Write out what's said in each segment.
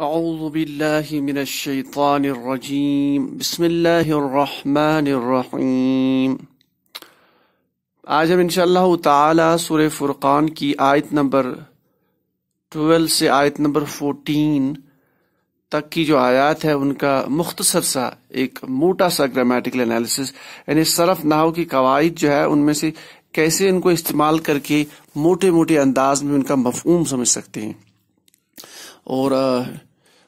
أعوذ بالله من الشيطان الرجيم بسم الله الرحمن الرحيم आज हम इंशाल्लाह ताला सूरह फुरकान की आयत नंबर 12 से आयत नंबर 14 तक की जो आयात है उनका मुख्तसर सा एक मोटा सा ग्रामेटिकल एनालिसिस यानी सरफ नाव की कवायद जो है उनमें से कैसे इनको इस्तेमाल करके मोटे मोटे अंदाज में उनका मफहूम समझ सकते हैं और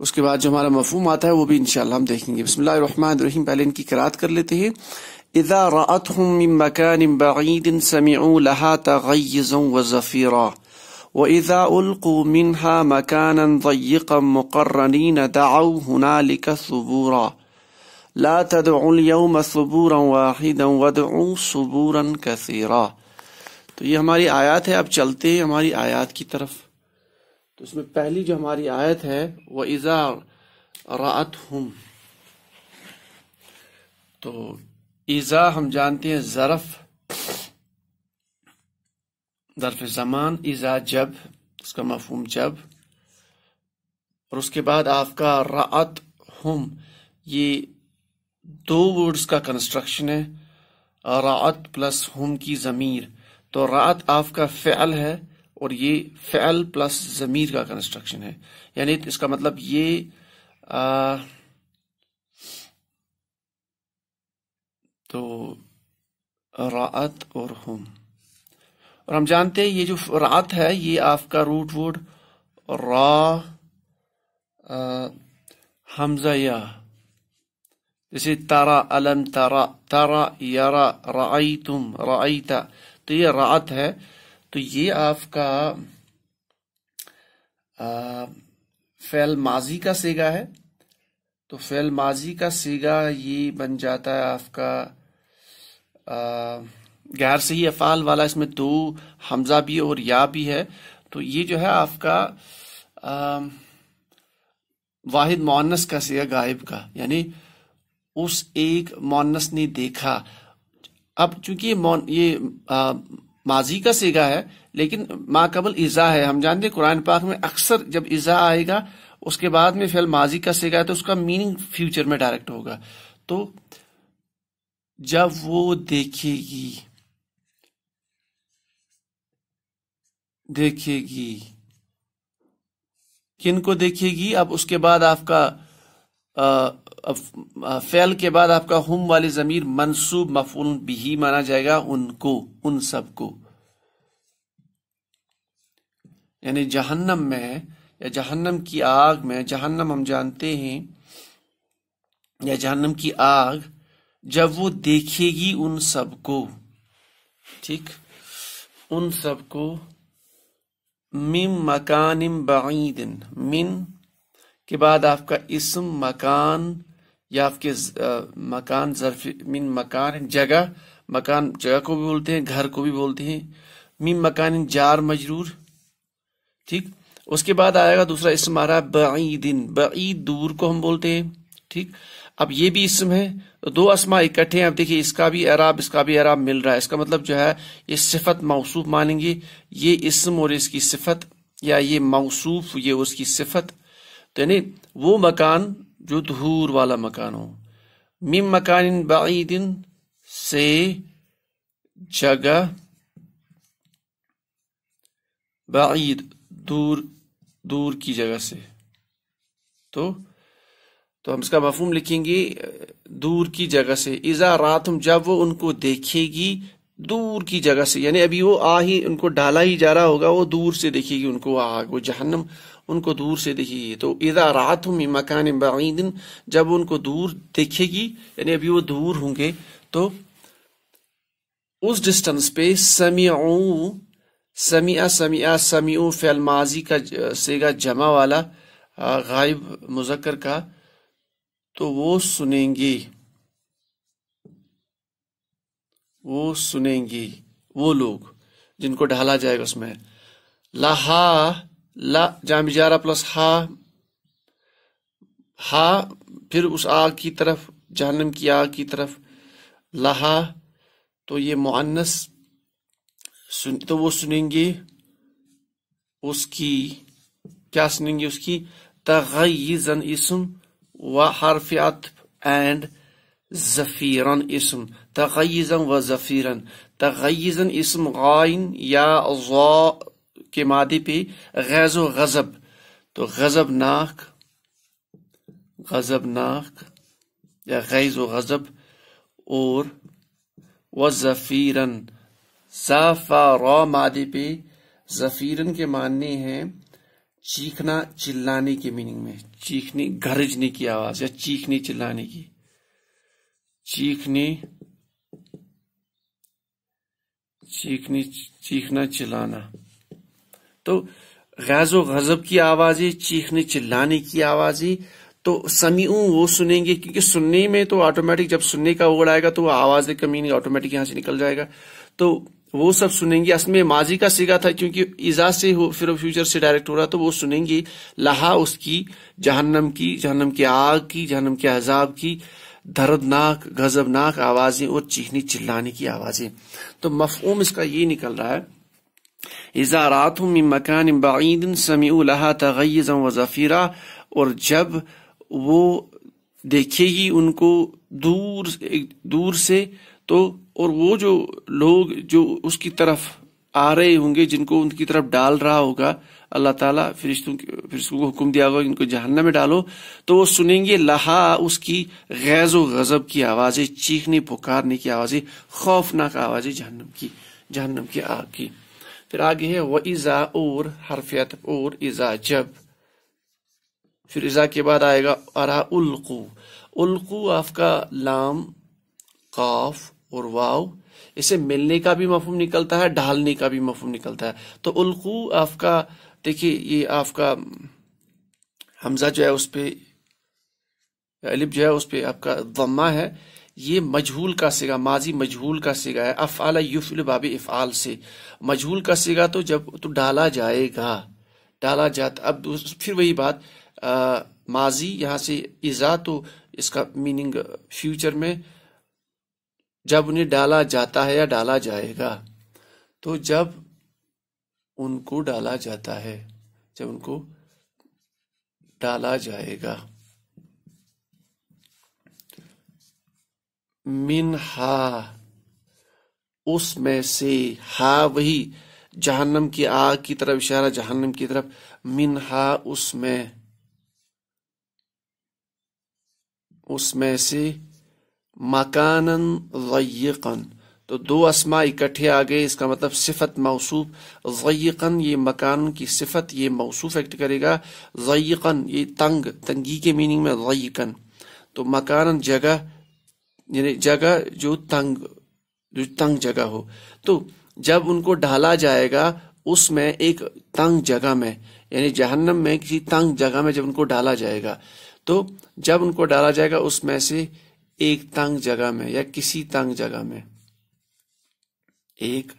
उसके बाद जो हमारा मफहम आता है वो भी इंशाल्लाह हम देखेंगे बसमीम पहले इनकी करात कर लेते हैं इदा रात मकान बीदिन कसीरा तो ये हमारी आयात है अब चलते हैं हमारी आयात की तरफ तो इसमें पहली जो हमारी आयत है वह इज़ा रात हम तो ईज़ा हम जानते हैं ज़रफ़ दरफ ज़मान ईज़ा जब उसका मफहम जब और उसके बाद आपका रात हम ये दो वर्ड्स का कंस्ट्रक्शन है रात प्लस हम की ज़मीर तो रात आपका फ़ैल है और ये फ़ैल प्लस ज़मीर का कंस्ट्रक्शन है यानी इसका मतलब ये आ, तो रात और हम और हम जानते हैं ये जो रात है ये आपका रूट वर्ड रा आ, हमजा या जैसे तारा अलम तारा तारा यारा राई तुम राई तो ये रात है तो ये आपका फैल माजी का सेगा है तो फैल माजी का सेगा ये बन जाता है आपका गैर सही अफाल वाला इसमें दो हमजा भी और या भी है तो ये जो है आपका आ, वाहिद मोनस का सेगा गायब का यानी उस एक मोनस ने देखा अब चूंकि ये, ये आ, माजी का सीगा है लेकिन माकबल ईजा है हम जानते हैं कुरान पाक में अक्सर जब ईजा आएगा उसके बाद में फिल माजी का सीगा है तो उसका मीनिंग फ्यूचर में डायरेक्ट होगा तो जब वो देखेगी देखेगी किन को देखेगी अब उसके बाद आपका फेल के बाद आपका हम वाली जमीर मनसूब मफूल बिही माना जाएगा उनको उन सबको यानी जहन्नम में या जहन्नम की आग में जहन्नम हम जानते हैं या जहन्नम की आग जब वो देखेगी उन सबको ठीक उन सबको मिम मकान बाईदिन मिन के बाद आपका इसम मकान या आपके मकान जरफी मीन मकान जगह मकान जगह को भी बोलते हैं घर को भी बोलते हैं मीन मकान जार मजरूर ठीक उसके बाद आएगा दूसरा इसम आ रहा है दिन बईद दूर को हम बोलते हैं ठीक अब ये भी इसम है तो दो असमा इकट्ठे हैं अब देखिए इसका भी अराब इसका भी अराब मिल रहा है इसका मतलब जो है ये सिफत मौसूफ मानेंगे ये इसम और इसकी सिफत या ये मौसूफ ये उसकी सिफत तो यानी वो मकान जो धूर वाला मकान हो मिम मकान बाईदिन से जगह बाईद दूर दूर की जगह से तो तो हम इसका मफहम लिखेंगे दूर की जगह से इजा रातम जब वो उनको देखेगी दूर की जगह से यानी अभी वो आ ही उनको डाला ही जा रहा होगा वो दूर से देखेगी उनको आग वो जहन्नम उनको दूर से देखिए तो इदा रात हूँ मकान दिन जब उनको दूर देखेगी यानी अभी वो दूर होंगे तो उस डिस्टेंस पे समीऊ समिया समिया समी फैल माजी का सेगा जमा वाला गायब मुजक्कर का तो वो सुनेंगे वो सुनेंगी वो लोग जिनको ढाला जाएगा उसमें लहा ला जाम जारा प्लस हा हा फिर उस आग की तरफ जहनम की आग की तरफ लहा तो ये मुअन्नस सुन तो वो सुनेंगे उसकी क्या सुनेंगे उसकी तगन इसम व हरफ अतफ एंड जफीरन इसम तगन व जफीरन तगन इसम गाइन या के मादी पे गैजो गज़ब तो गज़ब नाक गज़ब नाक या गैज़ गज़ब और वफ़ीरन ज़फ़ीरन मादी पे ज़फ़ीरन के मानने हैं चीखना चिल्लाने की मीनिंग में चीखनी गरजने की आवाज़ या चीखनी चिल्लाने की चीखनी चीखनी चीखना चिल्लाना तो गैज़ो गज़ब की आवाज़ें चीखने चिल्लाने की आवाज़ें तो समी वो सुनेंगे क्योंकि सुनने में तो ऑटोमेटिक जब सुनने का ओड़ आएगा तो आवाज़ कमी नहीं ऑटोमेटिक यहां से निकल जाएगा तो वो सब सुनेंगे असल में माजी का सिगा था क्योंकि ईजा से हो फिर फ्यूचर से डायरेक्ट हो रहा तो वो सुनेंगे लहा उसकी जहन्नम की जहन्नम की आग की जहन्नम के अजाब की दर्दनाक गजबनाक आवाजें और चीखने चिल्लाने की आवाजें तो मफहम इसका ये निकल रहा है इज़ा रात मकान बईद समी लहा तगैज़ा व ज़फ़ीरा और जब वो देखेगी उनको दूर दूर से तो और वो जो लोग जो उसकी तरफ आ रहे होंगे जिनको उनकी तरफ डाल रहा होगा अल्लाह ताला फिर फिर को हुक्म दिया होगा इनको जहन्नम में डालो तो वो सुनेंगे लहा उसकी गैज व गजब की आवाज़ें चीखने पुकारने की आवाज़ें खौफनाक आवाज़ें जहन्नम की जहन्नम की आग की फिर आगे है व ईज़ा और हरफियत और ईज़ा जब फिर ईज़ा के बाद आएगा अरा उल्कू उल्कू आपका लाम काफ और वाव इसे मिलने का भी मफहम निकलता है ढालने का भी मफहम निकलता है तो उल्कू आपका देखिए ये आपका हमजा जो है उस पर अलिप जो है उस पर आपका दम्मा है ये मजहूल का सिगा माजी मजहूल का सिगा है अफ़ाला युफिल इफ आल से मजहूल का सिगा तो जब तो डाला जाएगा डाला जाता अब फिर वही बात आ, माजी यहाँ से इज़ा तो इसका मीनिंग फ्यूचर में जब उन्हें डाला जाता है या डाला जाएगा तो जब उनको डाला जाता है जब उनको डाला जाएगा मिनहा उसमें से हा वही जहन्नम की आग की तरफ इशारा जहन्नम की तरफ मिनहा उसमें उसमें से मकानन रयकन तो दो असमा इकट्ठे आ गए इसका मतलब सिफत मौसूफ जयकन ये मकान की सिफत ये मौसूफ एक्ट करेगा जयकन ये तंग तंगी के मीनिंग में रयकन तो मकानन जगह यानी जगह जो तंग जो तंग जगह हो तो जब उनको ढाला जाएगा उसमें एक तंग जगह में यानी जहन्नम में किसी तंग जगह में जब उनको डाला जाएगा तो जब उनको डाला जाएगा उसमें से एक तंग जगह में या किसी तंग जगह में एक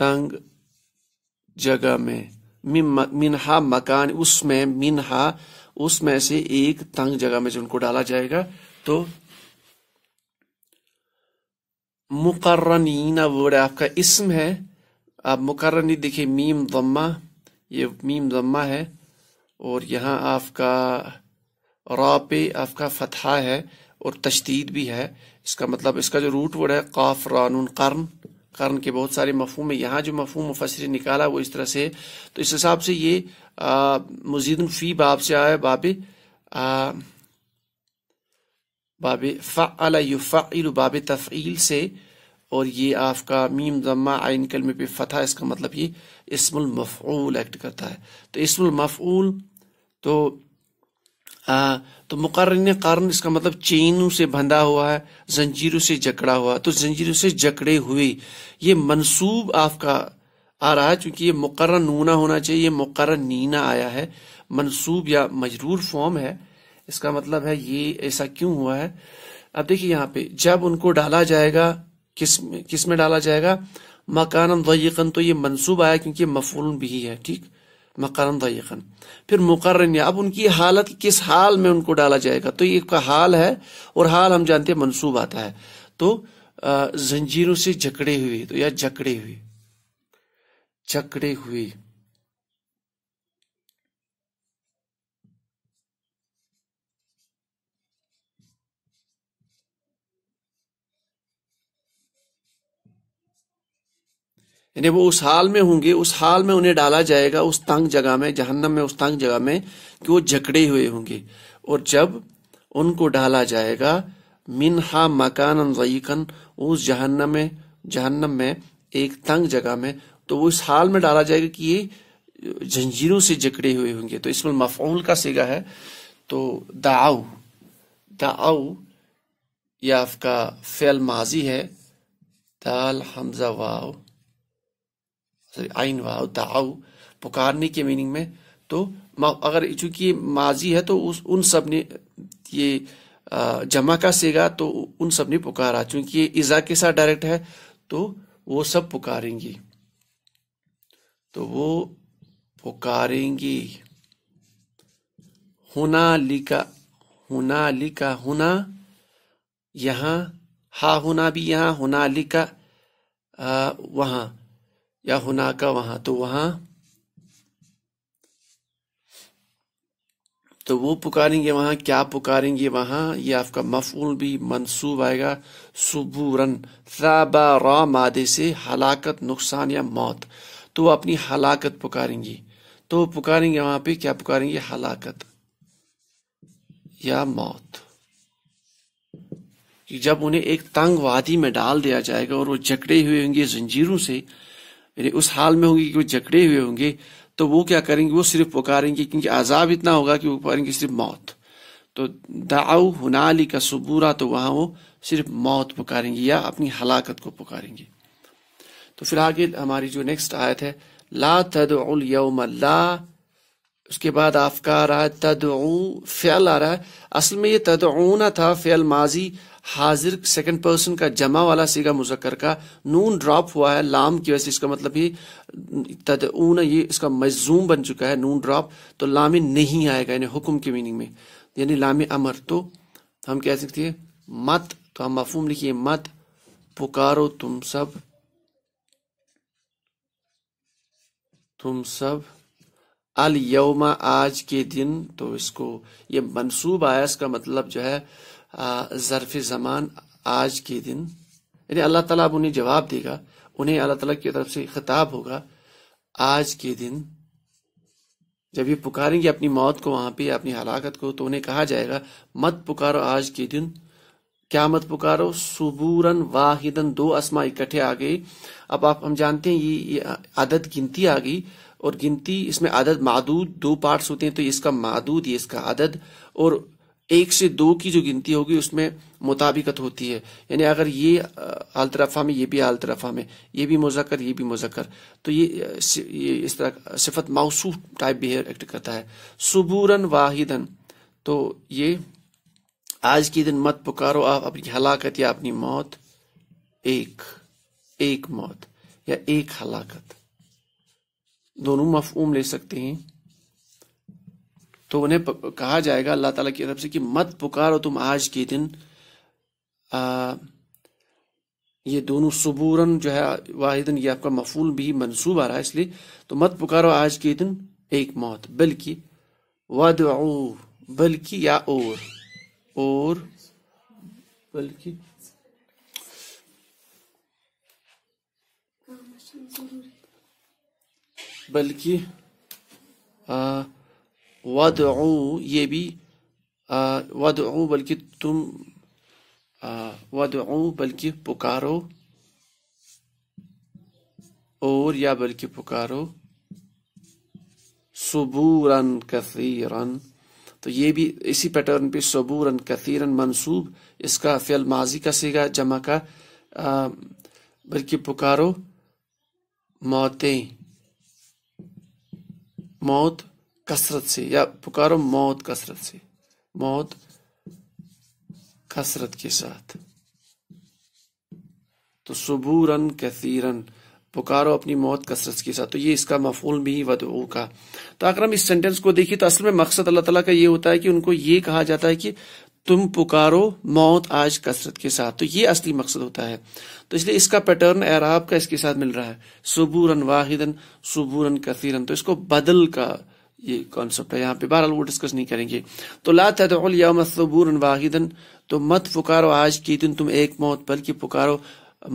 तंग जगह में मिन मिनहा मकान उसमें मिनहा उसमें से एक तंग जगह में जो उनको डाला जाएगा तो मुकर्रनीना वर्ड आपका इसम है आप मुकर्रनी देखिए मीम दम्मा ये मीम दम्मा है और यहाँ आपका रापे आपका फतहा है और तशदीद भी है इसका मतलब इसका जो रूट वर्ड है काफ रानून कर्न कारण के बहुत सारे मफहम है यहाँ जो मफहम मुफसरी निकाला वो इस तरह से तो इस हिसाब से ये मजीद फ़ी बाब से आया बाब बाब फ़ाला युफ़ाइल बाब तफ़ील से और ये आपका मीम जम्मा आइन में पे फतह इसका मतलब ये इसमुल मफूल एक्ट करता है तो इसमुल मफूल तो हाँ, तो मुकर कारण इसका मतलब चेनों से बंधा हुआ है जंजीरों से जकड़ा हुआ तो जंजीरों से जकड़े हुए ये मनसूब आपका आ रहा है चूंकि ये मुकर नूना होना चाहिए ये मुकर नीना आया है मनसूब या मजरूर फॉर्म है इसका मतलब है ये ऐसा क्यों हुआ है अब देखिए यहाँ पे जब उनको डाला जाएगा किस किस में डाला जाएगा मकान वयकन तो ये मनसूब आया क्योंकि मफूल भी है ठीक मकान दयकन फिर मुकर अब उनकी हालत किस हाल में उनको डाला जाएगा तो ये का हाल है और हाल हम जानते हैं मनसूब आता है तो जंजीरों से जकड़े हुए तो या जकड़े हुए जकड़े हुए यानी वो उस हाल में होंगे उस हाल में उन्हें डाला जाएगा उस तंग जगह में जहन्नम में उस तंग जगह में कि वो जकड़े हुए होंगे और जब उनको डाला जाएगा मिन हा मकान रईकन उस जहन्नम में जहन्नम में एक तंग जगह में तो वो इस हाल में डाला जाएगा कि ये जंजीरों से जकड़े हुए होंगे तो इसमें मफूल का सेगा है तो दाऊ दाऊ यह आपका फेल माजी है दाल हमजा वाऊ सॉरी आइन वाओ दाव पुकारने के मीनिंग में तो अगर चूंकि माजी है तो उस उन सब ने ये जमा का सेगा तो उन सब ने पुकारा चूंकि ये इजा के साथ डायरेक्ट है तो वो सब पुकारेंगी तो वो पुकारेंगी हुना लिका हुना लिका हुना यहां हा हुना भी यहां हुना लिका वहां या हुना का वहां तो वहां तो वो पुकारेंगे वहां क्या पुकारेंगे वहां ये आपका मफूल भी मंसूब आएगा सुबूरन रा मादे से हलाकत नुकसान या मौत तो वो अपनी हलाकत पुकारेंगी तो वो पुकारेंगे वहां पे क्या पुकारेंगे हलाकत या मौत जब उन्हें एक तंग वादी में डाल दिया जाएगा और वो जकड़े हुए होंगे जंजीरों से यानी उस हाल में होंगे कि वो जकड़े हुए होंगे तो वो क्या करेंगे वो सिर्फ पुकारेंगे क्योंकि आजाब इतना होगा कि वो पुकारेंगे सिर्फ मौत तो दाऊ हुनाली का सबूरा तो वहां वो सिर्फ मौत पुकारेंगे या अपनी हलाकत को पुकारेंगे तो फिर आगे हमारी जो नेक्स्ट आयत है ला तद यौम ला उसके बाद आफकार आयत तद फ़ैल आ रहा है असल में ये तद ऊना था फ़ैल माजी हाजिर सेकंड पर्सन का जमा वाला सीगा मुजक्कर का नून ड्रॉप हुआ है लाम की वजह से इसका मतलब ही तद ऊन ये इसका मजजूम बन चुका है नून ड्रॉप तो लामी नहीं आएगा यानी हुक्म की मीनिंग में यानी लामी अमर तो हम कह सकते हैं मत तो हम मफूम लिखिए मत पुकारो तुम सब तुम सब अल यौमा आज के दिन तो इसको ये मनसूब आया इसका मतलब जो है ज़रफ़ ज़मान आज के दिन यानी अल्लाह ताला उन्हें जवाब देगा उन्हें अल्लाह ताला की तरफ से खिताब होगा आज के दिन जब ये पुकारेंगे अपनी मौत को वहां पे अपनी हलाकत को तो उन्हें कहा जाएगा मत पुकारो आज के दिन क्या मत पुकारो सुबूरन वाहिदन दो असमा इकट्ठे आ गए अब आप हम जानते हैं ये, ये आदत गिनती आ गई और गिनती इसमें आदत मादूद दो पार्ट्स होते हैं तो इसका मादूद ये इसका आदत और एक से दो की जो गिनती होगी उसमें मुताबिकत होती है यानी अगर ये आलतरफा में ये भी आलतरफा में ये भी मुजक्र ये भी मुजक्र तो ये, ये इस तरह सिफत मासू टाइप बिहेव एक्ट करता है सुबूरन वाहिदन तो ये आज के दिन मत पुकारो आप अपनी हलाकत या अपनी मौत एक एक मौत या एक हलाकत दोनों मफहूम ले सकते हैं तो उन्हें कहा जाएगा अल्लाह ताला की तरफ से कि मत पुकारो तुम आज के दिन आ, ये दोनों सबूरन जो है वाहिदन ये आपका मफूल भी मनसूब आ रहा है इसलिए तो मत पुकारो आज के दिन एक मौत बल्कि वद बल्कि या और और बल्कि बल्कि आ, वद ये भी वद बल्कि तुम वद बल्कि पुकारो और या बल्कि पुकारो सबूरन कसीरन तो ये भी इसी पैटर्न पे सबूरन कसीरन मंसूब इसका फेल माजी का सीगा जमा का बल्कि पुकारो मौतें मौत कसरत से या पुकारो मौत कसरत से मौत कसरत के साथ तो सबूरन कसीरन पुकारो अपनी मौत कसरत के साथ तो ये इसका मफूल भी वद का तो अगर हम इस सेंटेंस को देखिए तो असल में मकसद अल्लाह तला का ये होता है कि उनको ये कहा जाता है कि तुम पुकारो मौत आज कसरत के साथ तो ये असली मकसद होता है तो इसलिए इसका पैटर्न एराब का इसके साथ मिल रहा है सुबूरन वाहिदन सुबूरन कसीरन तो इसको बदल का ये कॉन्सेप्ट है यहाँ पे बहरहाल वो डिस्कस नहीं करेंगे तो ला वाहिदन तो मत पुकारो आज के दिन तुम एक मौत बल्कि पुकारो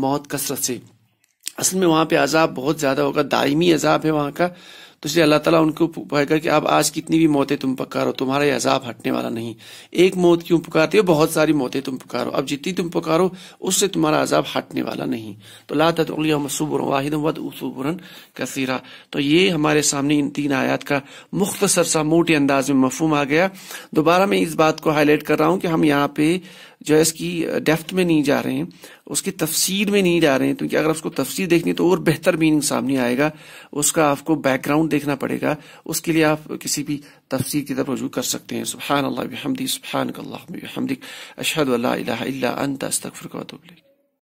मौत कसरत से असल में वहां पे अजाब बहुत ज़्यादा होगा दायमी अजाब है वहां का तो इसलिए अल्लाह ताला उनको पुकारेगा कि आप आज कितनी भी मौतें तुम पुकारो तुम्हारा अजाब हटने वाला नहीं एक मौत क्यों पुकारते हो बहुत सारी मौतें तुम पुकारो अब जितनी तुम पुकारो उससे तुम्हारा अजाब हटने वाला नहीं तो ला तसुबर वाहिद कसीरा तो ये हमारे सामने इन तीन आयात का मुख्तसर सा मोटे अंदाज में मफहम आ गया दोबारा मैं इस बात को हाईलाइट कर रहा हूँ कि हम यहाँ पे जो है इसकी डेफ्थ में नहीं जा रहे हैं उसकी तफसीर में नहीं जा रहे हैं क्योंकि अगर उसको तफसीर देखनी तो और बेहतर मीनिंग सामने आएगा उसका आपको बैकग्राउंड देखना पड़ेगा उसके लिए आप किसी भी तफसीर की तरफ रजू कर सकते हैं सुबहान अल्लाह हमदी अल्लाह अशहद अल्लाह अंत अस्तफ़र